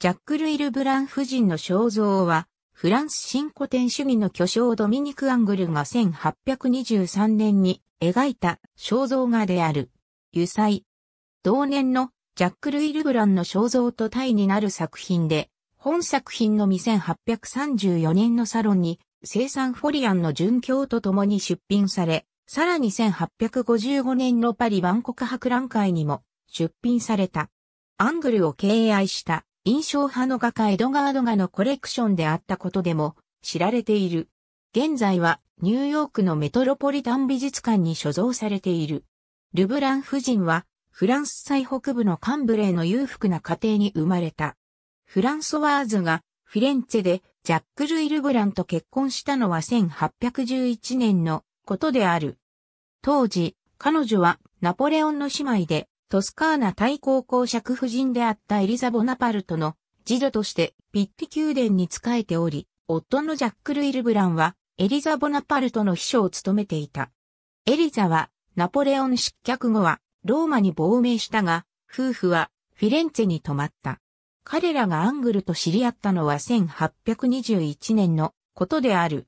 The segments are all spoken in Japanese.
ジャック・ルイ・ル・ブラン夫人の肖像は、フランス新古典主義の巨匠ドミニク・アングルが1823年に描いた肖像画である。油彩。同年のジャック・ルイ・ル・ブランの肖像と対になる作品で、本作品の2 8 3 4年のサロンに生産フォリアンの殉教と共に出品され、さらに1855年のパリ万国博覧会にも出品された。アングルを敬愛した印象派の画家エドガード画のコレクションであったことでも知られている。現在はニューヨークのメトロポリタン美術館に所蔵されている。ルブラン夫人はフランス最北部のカンブレーの裕福な家庭に生まれた。フランソワーズがフィレンツェでジャック・ルイ・ルブランと結婚したのは1811年のことである。当時、彼女はナポレオンの姉妹でトスカーナ対抗公爵夫人であったエリザ・ボナパルトの次女としてピッティ宮殿に仕えており、夫のジャック・ルイル・ブランはエリザ・ボナパルトの秘書を務めていた。エリザはナポレオン失脚後はローマに亡命したが、夫婦はフィレンツェに泊まった。彼らがアングルと知り合ったのは1821年のことである。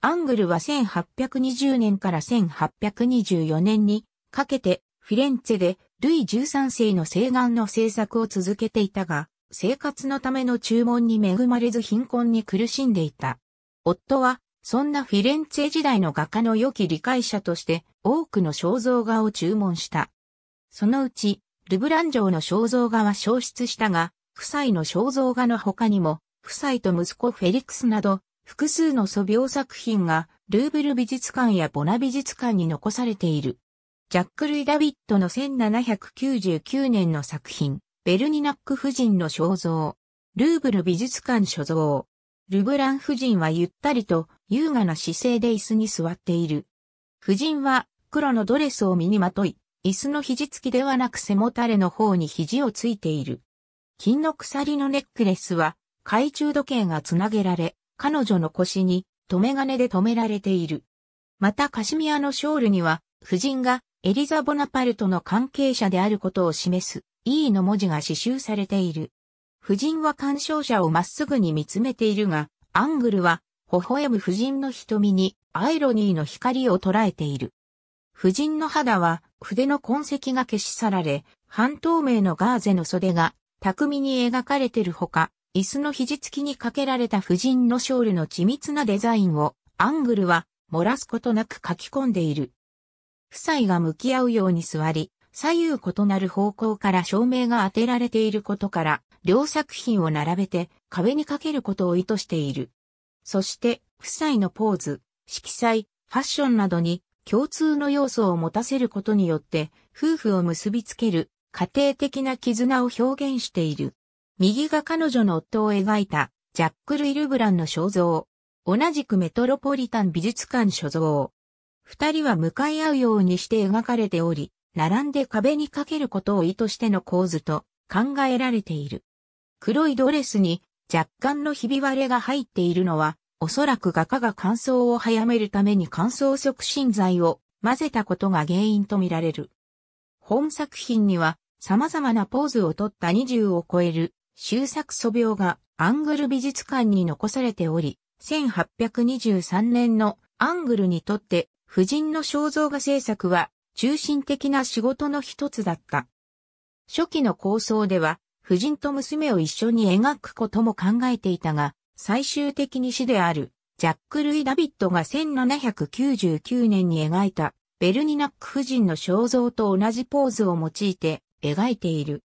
アングルは1820年から1824年にかけてフィレンツェでルイ13世の西岸の政策を続けていたが、生活のための注文に恵まれず貧困に苦しんでいた。夫は、そんなフィレンツェ時代の画家の良き理解者として多くの肖像画を注文した。そのうち、ルブラン城の肖像画は消失したが、夫妻の肖像画の他にも、夫妻と息子フェリックスなど、複数の素描作品がルーブル美術館やボナ美術館に残されている。ジャック・ルイ・ダビットの1799年の作品、ベルニナック夫人の肖像、ルーブル美術館所蔵。ルブラン夫人はゆったりと優雅な姿勢で椅子に座っている。夫人は黒のドレスを身にまとい、椅子の肘つきではなく背もたれの方に肘をついている。金の鎖のネックレスは懐中時計がつなげられ、彼女の腰に留め金で留められている。またカシミアのショールには、夫人がエリザ・ボナパルトの関係者であることを示す E の文字が刺繍されている。夫人は鑑賞者をまっすぐに見つめているが、アングルは、微笑む夫人の瞳にアイロニーの光を捉えている。夫人の肌は筆の痕跡が消し去られ、半透明のガーゼの袖が巧みに描かれているほか、椅子の肘付きにかけられた夫人のショールの緻密なデザインをアングルは漏らすことなく書き込んでいる。夫妻が向き合うように座り、左右異なる方向から照明が当てられていることから、両作品を並べて壁にかけることを意図している。そして、夫妻のポーズ、色彩、ファッションなどに共通の要素を持たせることによって、夫婦を結びつける家庭的な絆を表現している。右が彼女の夫を描いたジャック・ル・イルブランの肖像。同じくメトロポリタン美術館所蔵。二人は向かい合うようにして描かれており、並んで壁にかけることを意図しての構図と考えられている。黒いドレスに若干のひび割れが入っているのは、おそらく画家が乾燥を早めるために乾燥促進剤を混ぜたことが原因とみられる。本作品には様々なポーズをとった20を超える終作素描がアングル美術館に残されており、1823年のアングルにとって夫人の肖像画制作は中心的な仕事の一つだった。初期の構想では、夫人と娘を一緒に描くことも考えていたが、最終的に死である、ジャック・ルイ・ダビットが1799年に描いた、ベルニナック夫人の肖像と同じポーズを用いて描いている。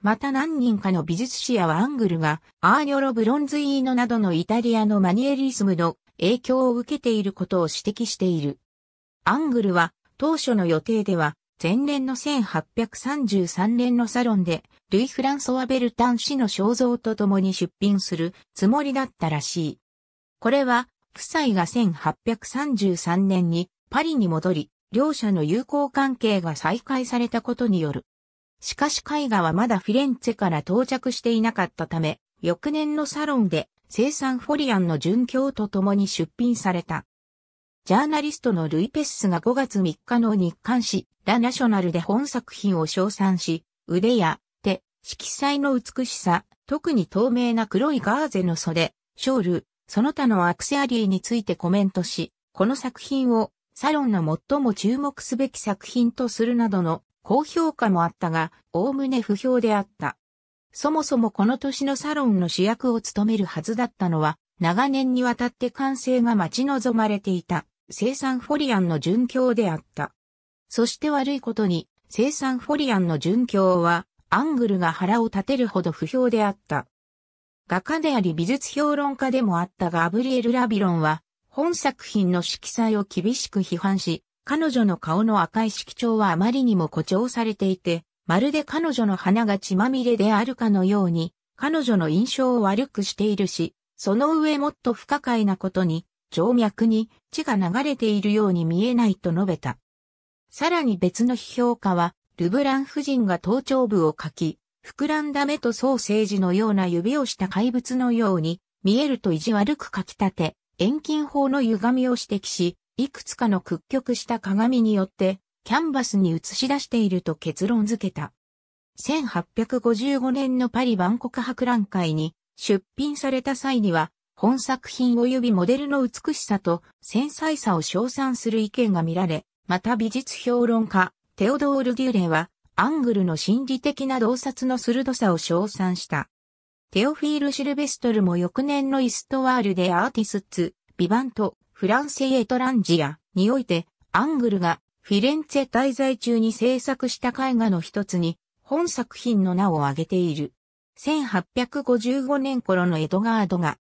また何人かの美術史やワングルが、アーニョロ・ブロンズイーノなどのイタリアのマニエリスムの影響を受けていることを指摘している。アングルは当初の予定では前年の1833年のサロンでルイ・フランソワ・ベルタン氏の肖像と共に出品するつもりだったらしい。これは夫妻が1833年にパリに戻り、両者の友好関係が再開されたことによる。しかし絵画はまだフィレンツェから到着していなかったため、翌年のサロンで生産フォリアンの殉教と共に出品された。ジャーナリストのルイ・ペススが5月3日の日刊誌、ラ・ナショナルで本作品を称賛し、腕や手、色彩の美しさ、特に透明な黒いガーゼの袖、ショール、その他のアクセアリーについてコメントし、この作品をサロンの最も注目すべき作品とするなどの高評価もあったが、概ね不評であった。そもそもこの年のサロンの主役を務めるはずだったのは、長年にわたって完成が待ち望まれていた。生産フォリアンの殉教であった。そして悪いことに、生産フォリアンの殉教は、アングルが腹を立てるほど不評であった。画家であり美術評論家でもあったガブリエル・ラビロンは、本作品の色彩を厳しく批判し、彼女の顔の赤い色調はあまりにも誇張されていて、まるで彼女の鼻が血まみれであるかのように、彼女の印象を悪くしているし、その上もっと不可解なことに、静脈に血が流れているように見えないと述べた。さらに別の批評家は、ルブラン夫人が頭頂部を描き、膨らんだ目とソーセージのような指をした怪物のように、見えると意地悪く描き立て、遠近法の歪みを指摘し、いくつかの屈曲した鏡によって、キャンバスに映し出していると結論付けた。1855年のパリ万国博覧会に出品された際には、本作品及びモデルの美しさと繊細さを称賛する意見が見られ、また美術評論家、テオドール・デューレは、アングルの心理的な洞察の鋭さを称賛した。テオフィール・シルベストルも翌年のイストワールでアーティスツ、ビバント、フランセ・エトランジアにおいて、アングルがフィレンツェ滞在中に制作した絵画の一つに、本作品の名を挙げている。1855年頃のエドガードが、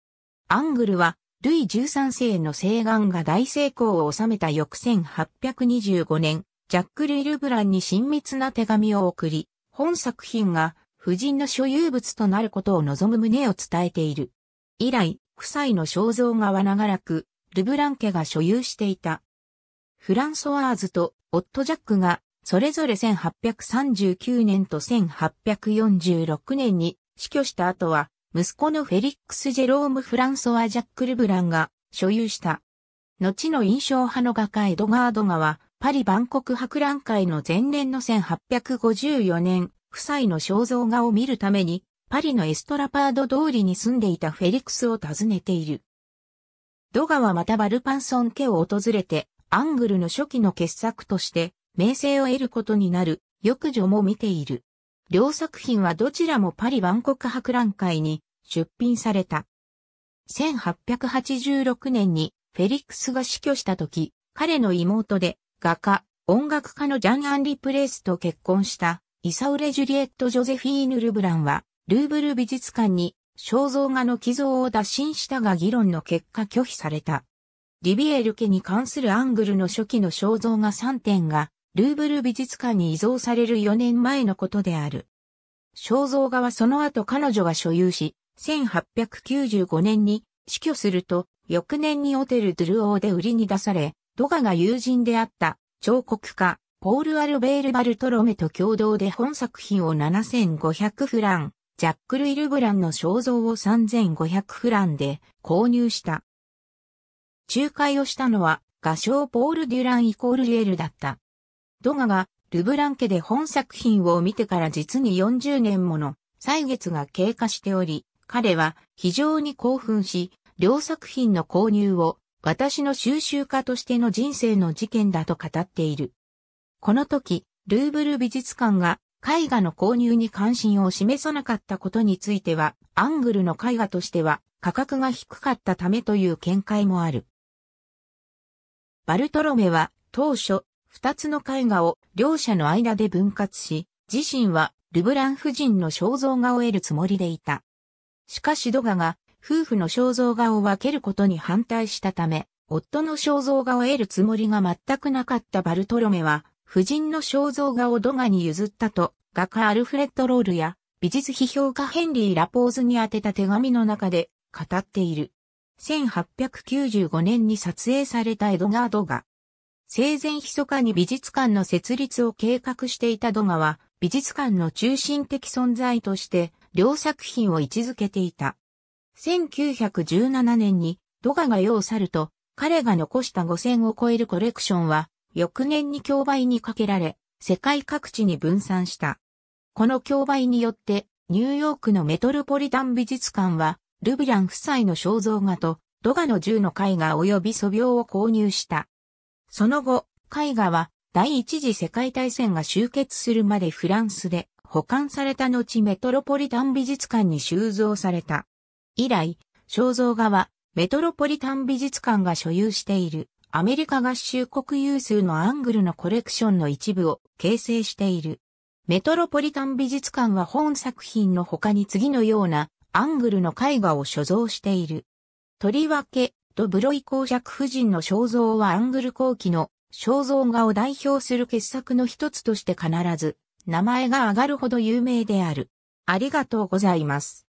アングルは、ルイ13世の西岸が大成功を収めた翌1825年、ジャック・ルイ・ルブランに親密な手紙を送り、本作品が夫人の所有物となることを望む旨を伝えている。以来、夫妻の肖像画は長らく、ルブラン家が所有していた。フランソワーズとオット・ジャックが、それぞれ1839年と1846年に死去した後は、息子のフェリックス・ジェローム・フランソワ・ジャック・ルブランが所有した。後の印象派の画家エドガードガは、パリ万国博覧会の前年の1854年、夫妻の肖像画を見るために、パリのエストラパード通りに住んでいたフェリックスを訪ねている。ドガはまたバルパンソン家を訪れて、アングルの初期の傑作として、名声を得ることになる、浴女も見ている。両作品はどちらもパリ万国博覧会に出品された。1886年にフェリックスが死去した時、彼の妹で画家、音楽家のジャン・アンリ・プレスと結婚したイサウレ・ジュリエット・ジョゼフィーヌ・ルブランは、ルーブル美術館に肖像画の寄贈を打診したが議論の結果拒否された。リビエル家に関するアングルの初期の肖像画3点がルーブル美術館に移蔵される4年前のことである。肖像画はその後彼女が所有し、1895年に死去すると、翌年にオテル・ドゥルオーで売りに出され、ドガが友人であった彫刻家、ポール・アルベール・バルトロメと共同で本作品を7500フラン、ジャック・ルイ・ルブランの肖像を3500フランで購入した。仲介をしたのは、画商ポール・デュランイコール・リエルだった。ドガがルブラン家で本作品を見てから実に40年もの歳月が経過しており、彼は非常に興奮し、両作品の購入を私の収集家としての人生の事件だと語っている。この時、ルーブル美術館が絵画の購入に関心を示さなかったことについては、アングルの絵画としては価格が低かったためという見解もある。バルトロメは当初、二つの絵画を両者の間で分割し、自身はルブラン夫人の肖像画を得るつもりでいた。しかしドガが夫婦の肖像画を分けることに反対したため、夫の肖像画を得るつもりが全くなかったバルトロメは、夫人の肖像画をドガに譲ったと、画家アルフレッド・ロールや美術批評家ヘンリー・ラポーズに宛てた手紙の中で語っている。1895年に撮影されたエドガードガ。生前密かに美術館の設立を計画していたドガは、美術館の中心的存在として、両作品を位置づけていた。1917年に、ドガが世を去ると、彼が残した5000を超えるコレクションは、翌年に競売にかけられ、世界各地に分散した。この競売によって、ニューヨークのメトロポリタン美術館は、ルビラン夫妻の肖像画と、ドガの銃の絵画及び素描を購入した。その後、絵画は第一次世界大戦が終結するまでフランスで保管された後メトロポリタン美術館に収蔵された。以来、肖像画はメトロポリタン美術館が所有しているアメリカ合衆国有数のアングルのコレクションの一部を形成している。メトロポリタン美術館は本作品の他に次のようなアングルの絵画を所蔵している。とりわけ、ドブロイ公爵夫人の肖像はアングル後期の肖像画を代表する傑作の一つとして必ず名前が挙がるほど有名である。ありがとうございます。